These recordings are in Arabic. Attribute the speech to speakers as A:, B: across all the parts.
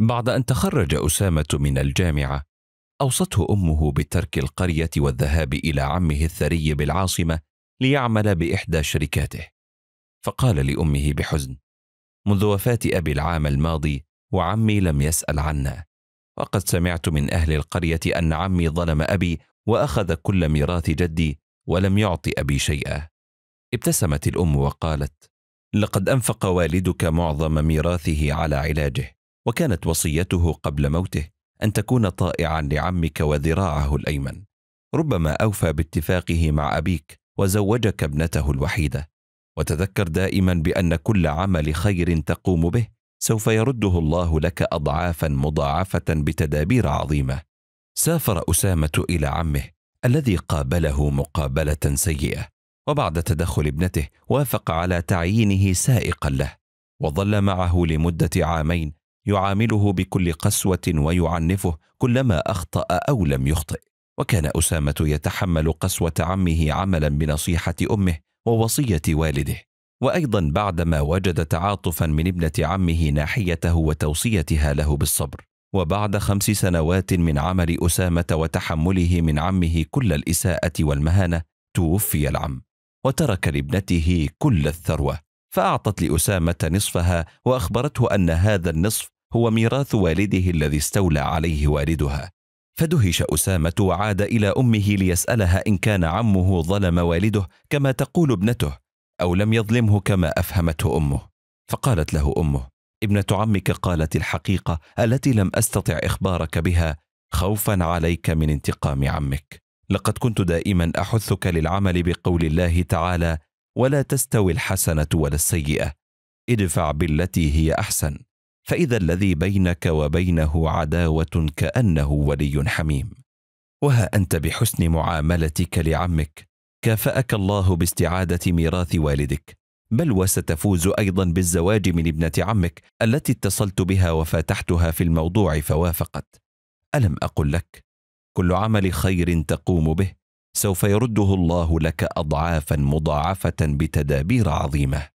A: بعد أن تخرج أسامة من الجامعة أوصته أمه بترك القرية والذهاب إلى عمه الثري بالعاصمة ليعمل بإحدى شركاته فقال لأمه بحزن منذ وفاة أبي العام الماضي وعمي لم يسأل عنا وقد سمعت من أهل القرية أن عمي ظلم أبي وأخذ كل ميراث جدي ولم يعطي أبي شيئا ابتسمت الأم وقالت لقد أنفق والدك معظم ميراثه على علاجه وكانت وصيته قبل موته ان تكون طائعا لعمك وذراعه الايمن ربما اوفى باتفاقه مع ابيك وزوجك ابنته الوحيده وتذكر دائما بان كل عمل خير تقوم به سوف يرده الله لك اضعافا مضاعفه بتدابير عظيمه سافر اسامه الى عمه الذي قابله مقابله سيئه وبعد تدخل ابنته وافق على تعيينه سائقا له وظل معه لمده عامين يعامله بكل قسوه ويعنفه كلما اخطا او لم يخطئ وكان اسامه يتحمل قسوه عمه عملا بنصيحه امه ووصيه والده وايضا بعدما وجد تعاطفا من ابنه عمه ناحيته وتوصيتها له بالصبر وبعد خمس سنوات من عمل اسامه وتحمله من عمه كل الاساءه والمهانه توفي العم وترك لابنته كل الثروه فاعطت لاسامه نصفها واخبرته ان هذا النصف هو ميراث والده الذي استولى عليه والدها فدهش أسامة وعاد إلى أمه ليسألها إن كان عمه ظلم والده كما تقول ابنته أو لم يظلمه كما أفهمته أمه فقالت له أمه ابنة عمك قالت الحقيقة التي لم أستطع إخبارك بها خوفا عليك من انتقام عمك لقد كنت دائما أحثك للعمل بقول الله تعالى ولا تستوي الحسنة ولا السيئة ادفع بالتي هي أحسن فاذا الذي بينك وبينه عداوه كانه ولي حميم وها انت بحسن معاملتك لعمك كافاك الله باستعاده ميراث والدك بل وستفوز ايضا بالزواج من ابنه عمك التي اتصلت بها وفاتحتها في الموضوع فوافقت الم اقل لك كل عمل خير تقوم به سوف يرده الله لك اضعافا مضاعفه بتدابير عظيمه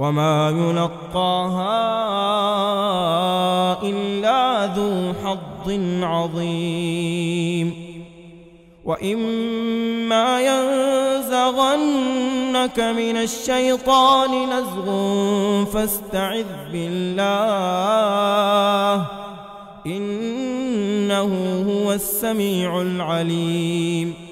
B: وما يلقاها إلا ذو حظ عظيم وإما ينزغنك من الشيطان نزغ فاستعذ بالله إنه هو السميع العليم